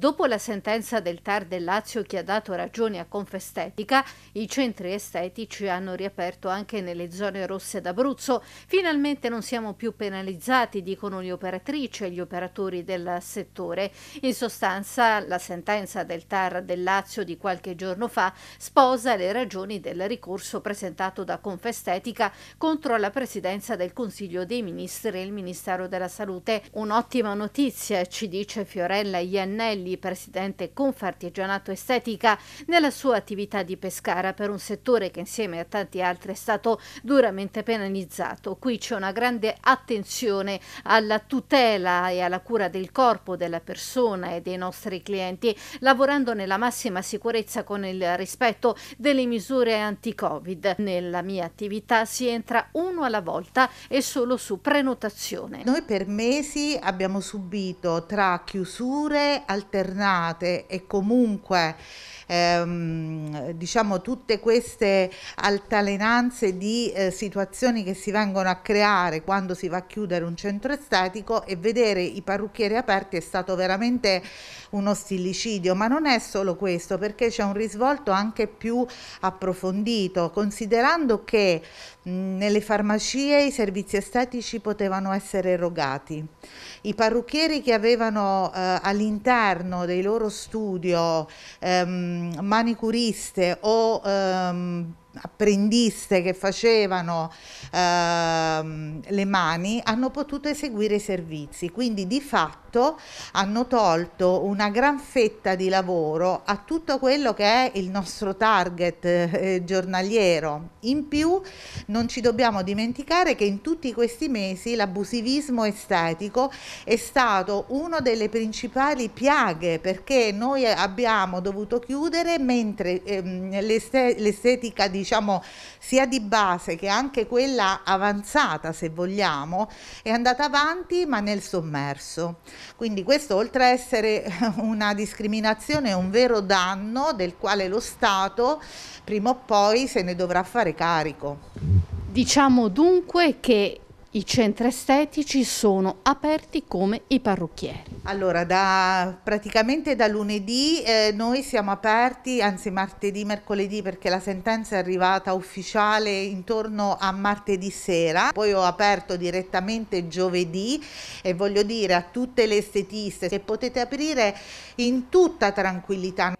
Dopo la sentenza del TAR del Lazio che ha dato ragione a Confestetica, i centri estetici hanno riaperto anche nelle zone rosse d'Abruzzo. Finalmente non siamo più penalizzati, dicono le operatrici e gli operatori del settore. In sostanza, la sentenza del TAR del Lazio di qualche giorno fa sposa le ragioni del ricorso presentato da Confestetica contro la presidenza del Consiglio dei Ministri e il Ministero della Salute. Un'ottima notizia, ci dice Fiorella Iannelli di presidente Confartigianato Estetica nella sua attività di Pescara per un settore che insieme a tanti altri è stato duramente penalizzato. Qui c'è una grande attenzione alla tutela e alla cura del corpo della persona e dei nostri clienti, lavorando nella massima sicurezza con il rispetto delle misure anti-Covid. Nella mia attività si entra uno alla volta e solo su prenotazione. Noi per mesi abbiamo subito tra chiusure, alternanze alternate e comunque ehm, diciamo tutte queste altalenanze di eh, situazioni che si vengono a creare quando si va a chiudere un centro estetico e vedere i parrucchieri aperti è stato veramente uno stillicidio ma non è solo questo perché c'è un risvolto anche più approfondito, considerando che nelle farmacie i servizi estetici potevano essere erogati. I parrucchieri che avevano eh, all'interno all'interno dei loro studio ehm, manicuriste o ehm, apprendiste che facevano ehm, le mani hanno potuto eseguire i servizi, quindi di fatto hanno tolto una gran fetta di lavoro a tutto quello che è il nostro target eh, eh giornaliero. In più non ci dobbiamo dimenticare che in tutti questi mesi l'abusivismo estetico è stato una delle principali piaghe perché noi abbiamo dovuto chiudere mentre ehm, l'estetica di diciamo sia di base che anche quella avanzata se vogliamo è andata avanti ma nel sommerso. Quindi questo oltre a essere una discriminazione è un vero danno del quale lo Stato prima o poi se ne dovrà fare carico. Diciamo dunque che i centri estetici sono aperti come i parrucchieri. Allora, da, praticamente da lunedì eh, noi siamo aperti, anzi martedì, mercoledì, perché la sentenza è arrivata ufficiale intorno a martedì sera. Poi ho aperto direttamente giovedì e voglio dire a tutte le estetiste che potete aprire in tutta tranquillità.